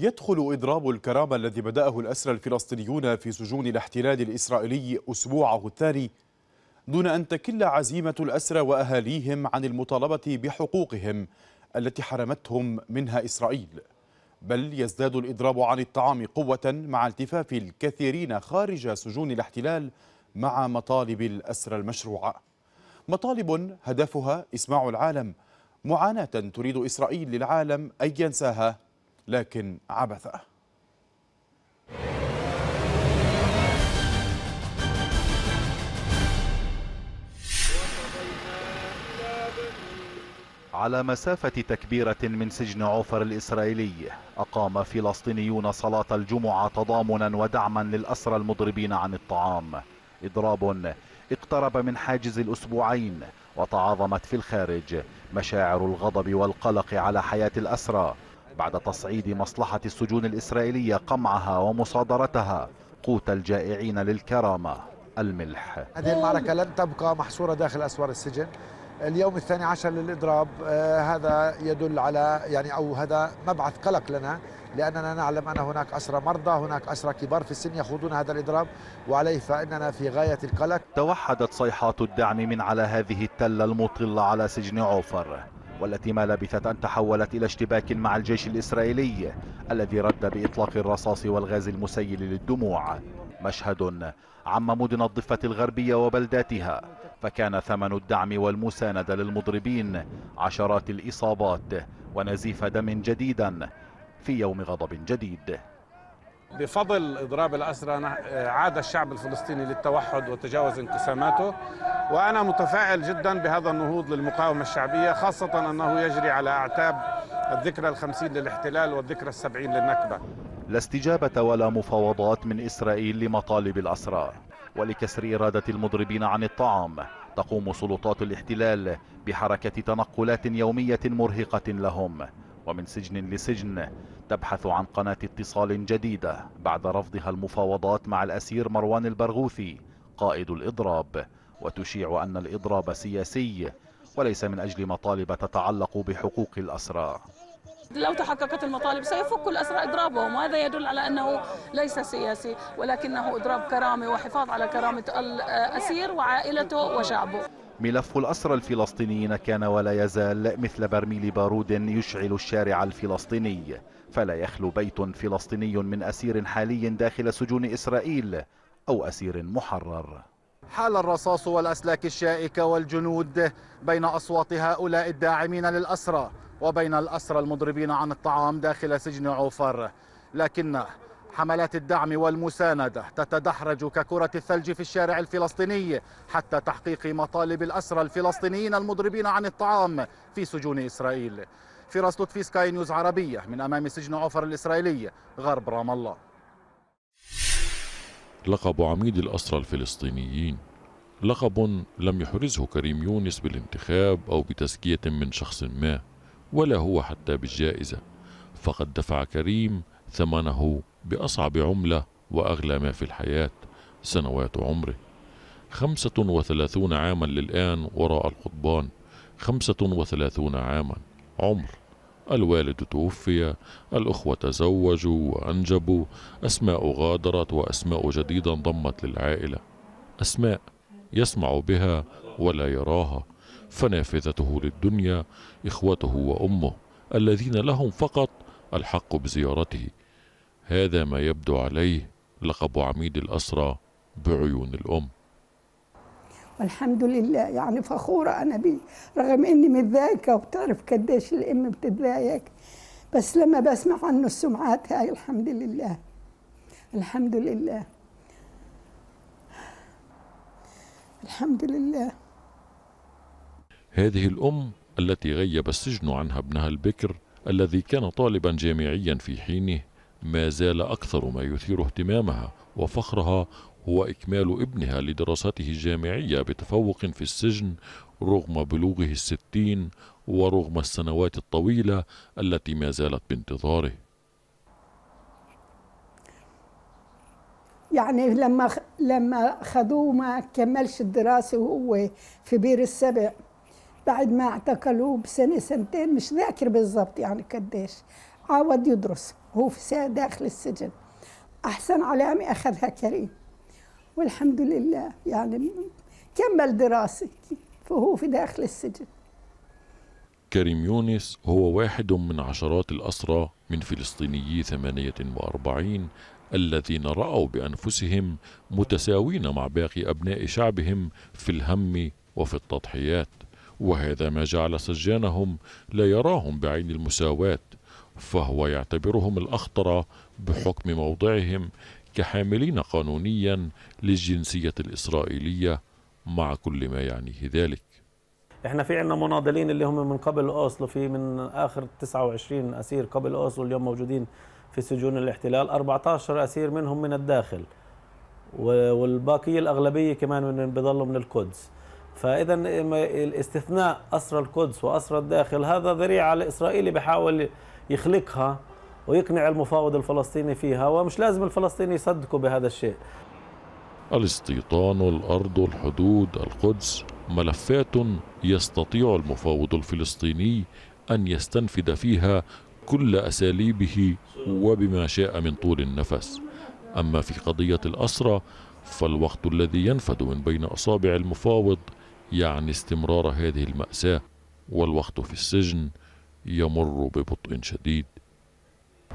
يدخل إضراب الكرامة الذي بدأه الأسرى الفلسطينيون في سجون الاحتلال الإسرائيلي أسبوعه الثاني دون أن تكل عزيمة الأسرى وأهاليهم عن المطالبة بحقوقهم التي حرمتهم منها إسرائيل بل يزداد الإضراب عن الطعام قوة مع التفاف الكثيرين خارج سجون الاحتلال مع مطالب الأسرى المشروعة مطالب هدفها إسماع العالم معاناة تريد إسرائيل للعالم أن ينساها لكن عبثا على مسافة تكبيرة من سجن عوفر الإسرائيلي أقام فلسطينيون صلاة الجمعة تضامنا ودعما للأسرى المضربين عن الطعام إضراب اقترب من حاجز الأسبوعين وتعاظمت في الخارج مشاعر الغضب والقلق على حياة الأسرى بعد تصعيد مصلحة السجون الإسرائيلية قمعها ومصادرتها قوت الجائعين للكرامة الملح هذه المعركة لن تبقى محصورة داخل أسوار السجن اليوم الثاني عشر للإضراب آه، هذا يدل على يعني أو هذا مبعث قلق لنا لأننا نعلم أن هناك أسرى مرضى هناك أسرى كبار في السن يخوضون هذا الإضراب وعليه فإننا في غاية القلق توحدت صيحات الدعم من على هذه التلة المطلة على سجن عوفر والتي ما لبثت أن تحولت إلى اشتباك مع الجيش الإسرائيلي الذي رد بإطلاق الرصاص والغاز المسيل للدموع مشهد عم مدن الضفة الغربية وبلداتها فكان ثمن الدعم والمساندة للمضربين عشرات الإصابات ونزيف دم جديدا في يوم غضب جديد بفضل اضراب الاسرى عاد الشعب الفلسطيني للتوحد وتجاوز انقساماته وانا متفائل جدا بهذا النهوض للمقاومه الشعبيه خاصه انه يجري على اعتاب الذكرى الخمسين للاحتلال والذكرى السبعين للنكبه لا استجابه ولا مفاوضات من اسرائيل لمطالب الاسرى ولكسر اراده المضربين عن الطعام تقوم سلطات الاحتلال بحركه تنقلات يوميه مرهقه لهم ومن سجن لسجن تبحث عن قناة اتصال جديدة بعد رفضها المفاوضات مع الأسير مروان البرغوثي قائد الإضراب وتشيع أن الإضراب سياسي وليس من أجل مطالب تتعلق بحقوق الأسرى لو تحققت المطالب سيفك الأسرى إضرابهم وهذا يدل على أنه ليس سياسي ولكنه إضراب كرامي وحفاظ على كرامة الأسير آه، وعائلته وشعبه ملف الأسرى الفلسطينيين كان ولا يزال مثل برميل بارود يشعل الشارع الفلسطيني فلا يخلو بيت فلسطيني من أسير حالي داخل سجون إسرائيل أو أسير محرر حال الرصاص والأسلاك الشائكة والجنود بين أصوات هؤلاء الداعمين للأسرى وبين الأسرى المضربين عن الطعام داخل سجن عوفر لكن حملات الدعم والمساندة تتدحرج ككرة الثلج في الشارع الفلسطيني حتى تحقيق مطالب الأسرى الفلسطينيين المضربين عن الطعام في سجون إسرائيل فراس في سكاي نيوز عربية من أمام سجن عفر الإسرائيلي غرب رام الله لقب عميد الأسرى الفلسطينيين لقب لم يحرزه كريم يونس بالانتخاب أو بتزكية من شخص ما ولا هو حتى بالجائزة فقد دفع كريم ثمنه بأصعب عملة وأغلى ما في الحياة سنوات عمره خمسة وثلاثون عاما للآن وراء القضبان خمسة وثلاثون عاما عمر الوالد توفي الأخوة تزوجوا وأنجبوا أسماء غادرت وأسماء جديدة انضمت للعائلة أسماء يسمع بها ولا يراها فنافذته للدنيا إخوته وأمه الذين لهم فقط الحق بزيارته هذا ما يبدو عليه لقب عميد الأسرى بعيون الأم والحمد لله يعني فخورة أنا بي رغم إني متضايقة وبتعرف قديش الأم بتتذايك بس لما بسمع عنه السمعات هاي الحمد لله الحمد لله الحمد لله هذه الأم التي غيب السجن عنها ابنها البكر الذي كان طالبا جامعيا في حينه ما زال أكثر ما يثير اهتمامها وفخرها هو إكمال ابنها لدراسته الجامعية بتفوق في السجن رغم بلوغه الستين ورغم السنوات الطويلة التي ما زالت بانتظاره يعني لما لما خذوه ما كملش الدراسة وهو في بير السبع بعد ما اعتقلوه بسنة سنتين مش ذاكر بالضبط يعني قديش عاود يدرس هو في داخل السجن أحسن علامة أخذها كريم والحمد لله يعني كمل دراسة فهو في داخل السجن كريم يونس هو واحد من عشرات الأسرى من فلسطيني 48 الذين رأوا بأنفسهم متساوين مع باقي أبناء شعبهم في الهم وفي التضحيات وهذا ما جعل سجانهم لا يراهم بعين المساواة فهو يعتبرهم الأخطر بحكم موضعهم كحاملين قانونيا للجنسية الإسرائيلية مع كل ما يعنيه ذلك احنا في عندنا مناضلين اللي هم من قبل اوسلو في من اخر 29 اسير قبل اوسلو اليوم موجودين في سجون الاحتلال 14 اسير منهم من الداخل والباقيه الاغلبيه كمان من بيضلوا من القدس فاذا الاستثناء اسرى القدس واسرى الداخل هذا ذريعه الاسرائيلي بحاول يخلقها ويقنع المفاوض الفلسطيني فيها ومش لازم الفلسطيني يصدقوا بهذا الشيء الاستيطان الارض الحدود القدس ملفات يستطيع المفاوض الفلسطيني ان يستنفذ فيها كل اساليبه وبما شاء من طول النفس اما في قضيه الاسرى فالوقت الذي ينفد من بين اصابع المفاوض يعني استمرار هذه الماساه والوقت في السجن يمر ببطء شديد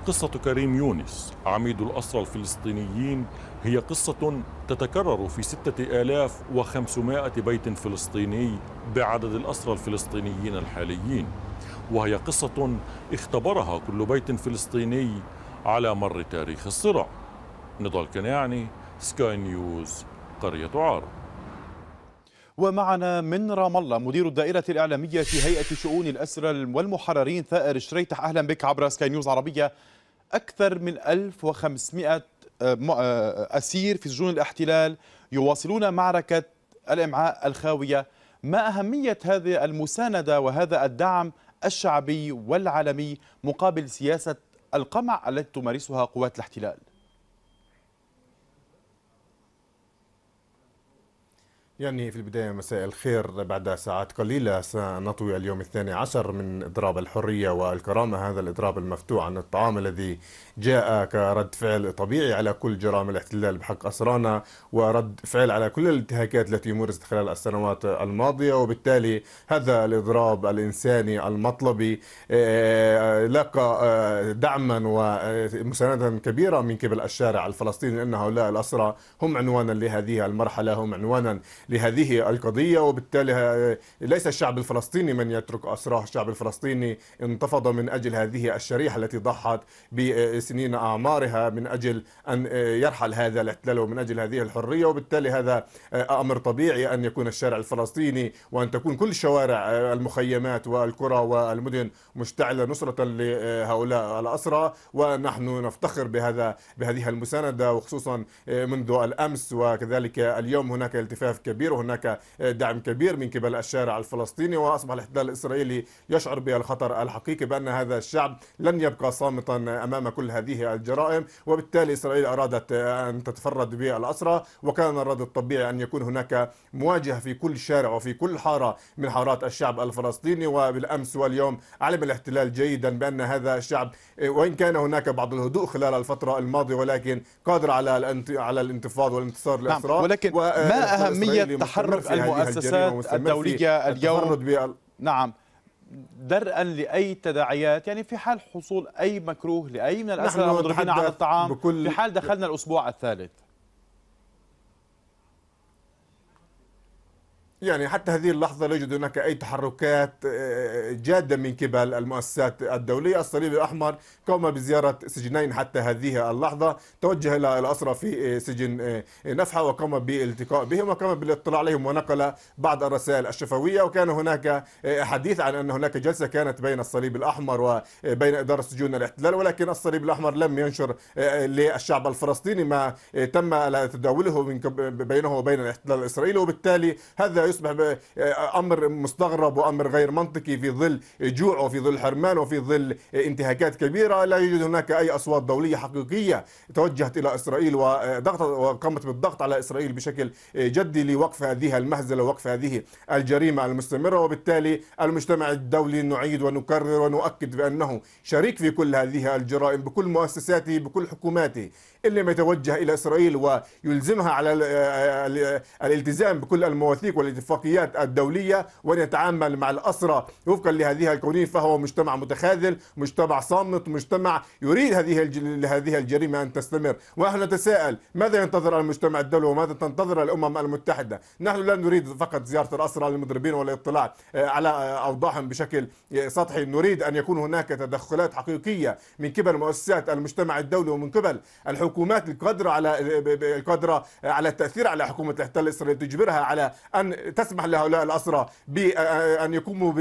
قصة كريم يونس عميد الأسرى الفلسطينيين هي قصة تتكرر في 6500 بيت فلسطيني بعدد الأسرى الفلسطينيين الحاليين وهي قصة اختبرها كل بيت فلسطيني على مر تاريخ الصراع نضال كناعني سكاي نيوز قرية عار ومعنا من رام الله مدير الدائرة الإعلامية في هيئة شؤون الأسرى والمحررين ثائر شريتح أهلا بك عبر سكاي نيوز عربية أكثر من 1500 آه، آه، أسير في سجون الاحتلال يواصلون معركة الإمعاء الخاوية ما أهمية هذه المساندة وهذا الدعم الشعبي والعالمي مقابل سياسة القمع التي تمارسها قوات الاحتلال يعني في البداية مساء الخير بعد ساعات قليلة سنطوي اليوم الثاني عشر من إضراب الحرية والكرامة هذا الإضراب المفتوح عن الطعام الذي جاء كرد فعل طبيعي على كل جرائم الاحتلال بحق أسرانا ورد فعل على كل الانتهاكات التي مورست خلال السنوات الماضية وبالتالي هذا الإضراب الإنساني المطلبي آه، آه، لقى آه، دعما ومساندة كبيرة من قبل الشارع الفلسطيني لأن هؤلاء الأسرى هم عنوانا لهذه المرحلة هم عنوانا لهذه القضية وبالتالي ليس الشعب الفلسطيني من يترك أسراه الشعب الفلسطيني انتفض من أجل هذه الشريحة التي ضحت بسنين أعمارها من أجل أن يرحل هذا الاحتلال ومن أجل هذه الحرية وبالتالي هذا أمر طبيعي أن يكون الشارع الفلسطيني وأن تكون كل شوارع المخيمات والقرى والمدن مشتعلة نصرة لهؤلاء الأسرى ونحن نفتخر بهذا بهذه المساندة وخصوصا منذ الأمس وكذلك اليوم هناك التفاف كبير كبير وهناك دعم كبير من قبل الشارع الفلسطيني واصبح الاحتلال الاسرائيلي يشعر بالخطر الحقيقي بان هذا الشعب لن يبقى صامتا امام كل هذه الجرائم وبالتالي اسرائيل ارادت ان تتفرد بالاسرى وكان الرد الطبيعي ان يكون هناك مواجهه في كل شارع وفي كل حاره من حارات الشعب الفلسطيني وبالامس واليوم علم الاحتلال جيدا بان هذا الشعب وان كان هناك بعض الهدوء خلال الفتره الماضيه ولكن قادر على على الانتفاض والانتصار للاسرى نعم. ولكن ما اهميه عملية تحرك المؤسسات الدولية اليوم نعم درءا لاي تداعيات يعني في حال حصول اي مكروه لاي من الاسرى المضربين على الطعام بكل في حال دخلنا الاسبوع الثالث يعني حتى هذه اللحظة لا يوجد هناك أي تحركات آه، جادة من قبل المؤسسات الدولية الصليب الأحمر قام بزيارة سجنين حتى هذه اللحظة توجه إلى الأسرة في آه، سجن آه، نفحة وقام بالالتقاء بهم وقام بالاطلاع عليهم ونقل بعض الرسائل الشفوية وكان هناك حديث عن أن هناك جلسة كانت بين الصليب الأحمر وبين إدارة سجون الاحتلال ولكن الصليب الأحمر لم ينشر للشعب الفلسطيني ما تم تداوله بينه وبين الاحتلال الإسرائيلي وبالتالي هذا يصبح آه، امر مستغرب وامر غير منطقي في ظل جوع وفي ظل حرمان وفي ظل انتهاكات كبيره لا يوجد هناك اي اصوات دوليه حقيقيه توجهت الى اسرائيل وضغط وقامت بالضغط على اسرائيل بشكل جدي لوقف هذه المهزله ووقف هذه الجريمه المستمره وبالتالي المجتمع الدولي نعيد ونكرر ونؤكد بانه شريك في كل هذه الجرائم بكل مؤسساته بكل حكوماته ان لم يتوجه الى اسرائيل ويلزمها على آه، آه، الالتزام بكل المواثيق والاتفاق الاتفاقيات الدولية وأن يتعامل مع الأسرة وفقا لهذه القوانين فهو مجتمع متخاذل مجتمع صامت مجتمع يريد هذه هذه الجريمة أن تستمر ونحن نتساءل ماذا ينتظر المجتمع الدولي وماذا تنتظر الأمم المتحدة نحن لا نريد فقط زيارة الأسرة للمضربين والاطلاع آه، على آه، أوضاعهم بشكل آه، سطحي نريد أن يكون هناك تدخلات حقيقية من قبل مؤسسات المجتمع الدولي ومن قبل الحكومات القادرة على القادرة على التأثير على حكومة الاحتلال الإسرائيلي تجبرها على أن تسمح لهؤلاء الأسرى بأن يقوموا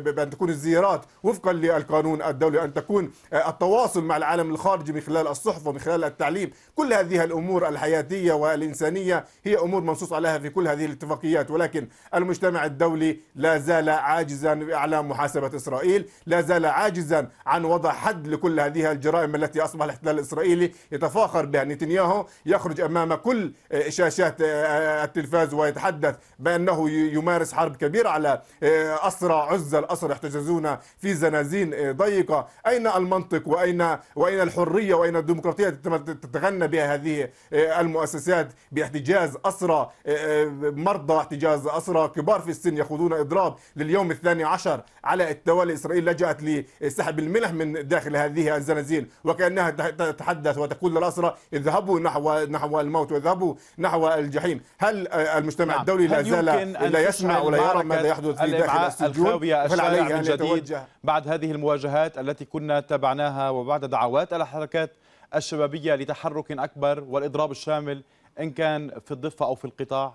بأن تكون الزيارات وفقا للقانون الدولي أن تكون التواصل مع العالم الخارجي من خلال الصحف ومن خلال التعليم كل هذه الأمور الحياتية والإنسانية هي أمور منصوص عليها في كل هذه الاتفاقيات ولكن المجتمع الدولي لا زال عاجزا على محاسبة إسرائيل لا زال عاجزا عن وضع حد لكل هذه الجرائم التي أصبح الاحتلال الإسرائيلي يتفاخر بها نتنياهو يخرج أمام كل شاشات التلفاز ويتحدث بأن بانه يمارس حرب كبيرة على آه، أسرى عزل اسرى يحتجزون في زنازين آه، ضيقة أين المنطق وأين وأين الحرية وأين الديمقراطية تتغنى بها هذه آه، المؤسسات باحتجاز أسرى مرضى احتجاز أسرى كبار في السن يخوضون إضراب لليوم الثاني عشر على التوالي إسرائيل لجأت لسحب الملح من داخل هذه الزنازين وكأنها تتحدث وتقول للأسرى اذهبوا نحو نحو الموت واذهبوا نحو الجحيم هل المجتمع نعم. الدولي لا زال يمكن أن لا يسمع ولا يرى ماذا يحدث في داخل السجون هل عليه أن يتوجه بعد هذه المواجهات التي كنا تابعناها وبعد دعوات الحركات الشبابية لتحرك أكبر والإضراب الشامل إن كان في الضفة أو في القطاع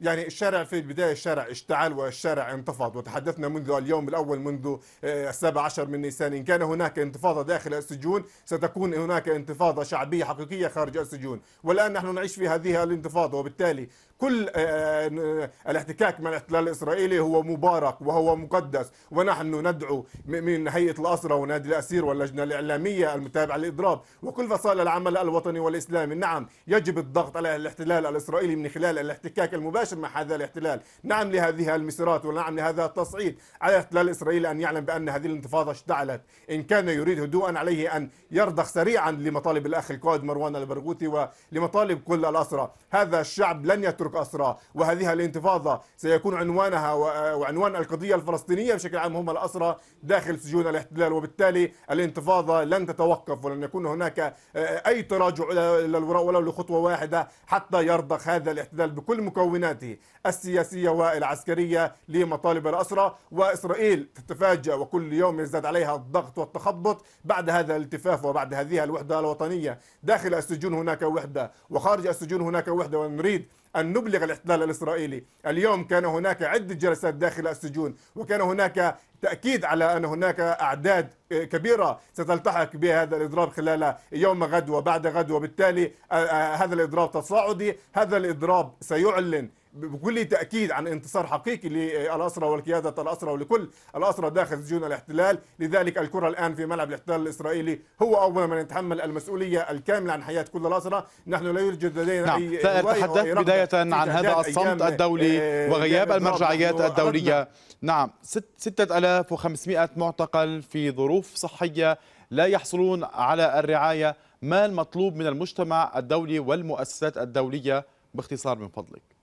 يعني الشارع في البداية الشارع اشتعل والشارع انتفض وتحدثنا منذ اليوم الأول منذ آه، السابع عشر من نيسان إن كان هناك انتفاضة داخل السجون ستكون هناك انتفاضة شعبية حقيقية خارج السجون والآن نحن نعيش في هذه الانتفاضة وبالتالي كل آه، آه، الاحتكاك مع الاحتلال الاسرائيلي هو مبارك وهو مقدس ونحن ندعو من هيئه الاسرى ونادي الاسير واللجنه الاعلاميه المتابعه للاضراب وكل فصائل العمل الوطني والاسلامي نعم يجب الضغط على الاحتلال الاسرائيلي من خلال الاحتكاك المباشر مع هذا الاحتلال نعم لهذه المسيرات ونعم لهذا التصعيد على الاحتلال الاسرائيلي ان يعلم بان هذه الانتفاضه اشتعلت ان كان يريد هدوءا عليه ان يرضخ سريعا لمطالب الاخ القائد مروان البرغوثي ولمطالب كل الاسرى هذا الشعب لن يترك سيترك أسرى وهذه الانتفاضة سيكون عنوانها وعنوان القضية الفلسطينية بشكل عام هم الأسرى داخل سجون الاحتلال وبالتالي الانتفاضة لن تتوقف ولن يكون هناك آه، أي تراجع إلى الوراء ولو لخطوة واحدة حتى يرضخ هذا الاحتلال بكل مكوناته السياسية والعسكرية لمطالب الأسرى وإسرائيل تتفاجأ وكل يوم يزداد عليها الضغط والتخبط بعد هذا الالتفاف وبعد هذه الوحدة الوطنية داخل السجون هناك وحدة وخارج السجون هناك وحدة ونريد أن نبلغ الاحتلال الإسرائيلي اليوم كان هناك عدة جلسات داخل السجون وكان هناك تأكيد على أن هناك أعداد كبيرة ستلتحق بهذا الإضراب خلال يوم غد وبعد غد وبالتالي آه، آه، هذا الإضراب تصاعدي هذا الإضراب سيعلن بكل تاكيد عن انتصار حقيقي للاسرى والقياده الاسرى ولكل الاسرى داخل سجون الاحتلال، لذلك الكره الان في ملعب الاحتلال الاسرائيلي هو اول من يتحمل المسؤوليه الكامله عن حياه كل الاسرى، نحن لا يوجد لدينا نعم. اي سأتحدث بدايه عن هذا الصمت الدولي آه، وغياب المرجعيات نعم. الدوليه، نعم 6500 معتقل في ظروف صحيه لا يحصلون على الرعايه، ما المطلوب من المجتمع الدولي والمؤسسات الدوليه باختصار من فضلك؟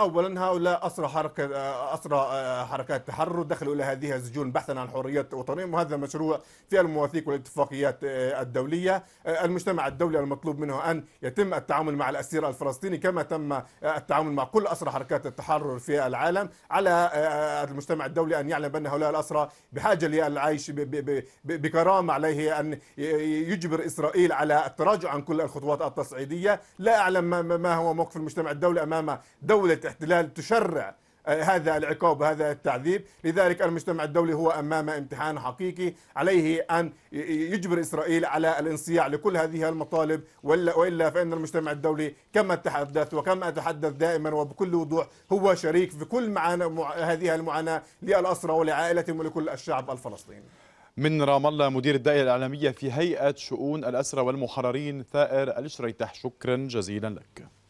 اولا هؤلاء اسرى حركه آه، اسرى آه، حركات تحرر دخلوا الى هذه السجون بحثا عن حريات وطنهم وهذا مشروع في المواثيق والاتفاقيات آه، الدوليه المجتمع الدولي المطلوب منه ان يتم التعامل مع الاسير الفلسطيني كما تم التعامل مع كل اسرى حركات التحرر في العالم على المجتمع الدولي ان يعلم بان هؤلاء الاسرى بحاجه للعيش بكرامه عليه ان يجبر اسرائيل على التراجع عن كل الخطوات التصعيديه لا اعلم ما هو موقف المجتمع الدولي امام دوله الاحتلال تشرع آه، هذا العقاب وهذا التعذيب لذلك المجتمع الدولي هو أمام امتحان حقيقي عليه أن يجبر إسرائيل على الانصياع لكل هذه المطالب وإلا, وإلا فإن المجتمع الدولي كما تحدث وكما أتحدث دائما وبكل وضوح هو شريك في كل معانا مع هذه المعاناة للأسرى ولعائلتهم ولكل الشعب الفلسطيني من رام الله مدير الدائرة الإعلامية في هيئة شؤون الأسرى والمحررين ثائر الشريتح شكرا جزيلا لك